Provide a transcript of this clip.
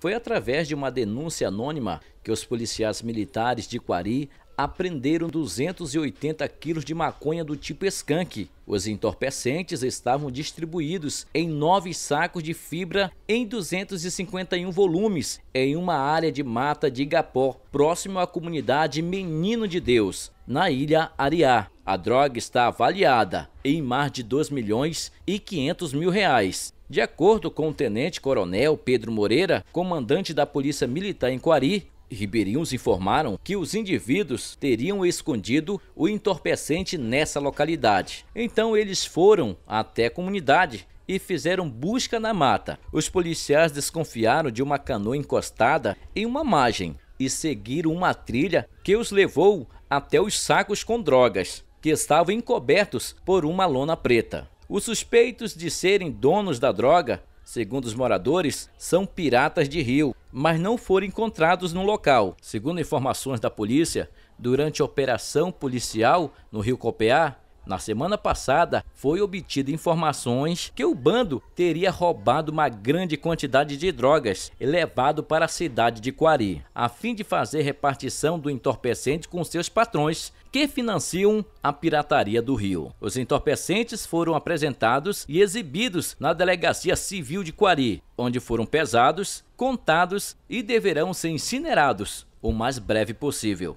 Foi através de uma denúncia anônima que os policiais militares de Quari apreenderam 280 quilos de maconha do tipo skunk. Os entorpecentes estavam distribuídos em nove sacos de fibra em 251 volumes em uma área de mata de Igapó, próximo à comunidade Menino de Deus, na ilha Ariá. A droga está avaliada em mais de 2 milhões e 500 mil reais de acordo com o tenente-coronel Pedro Moreira, comandante da Polícia Militar em Quari, Ribeirinhos informaram que os indivíduos teriam escondido o entorpecente nessa localidade. Então eles foram até a comunidade e fizeram busca na mata. Os policiais desconfiaram de uma canoa encostada em uma margem e seguiram uma trilha que os levou até os sacos com drogas, que estavam encobertos por uma lona preta. Os suspeitos de serem donos da droga, segundo os moradores, são piratas de rio, mas não foram encontrados no local. Segundo informações da polícia, durante a operação policial no Rio Copiá, na semana passada, foi obtida informações que o bando teria roubado uma grande quantidade de drogas e levado para a cidade de Quari, a fim de fazer repartição do entorpecente com seus patrões, que financiam a pirataria do Rio. Os entorpecentes foram apresentados e exibidos na Delegacia Civil de Quari, onde foram pesados, contados e deverão ser incinerados o mais breve possível.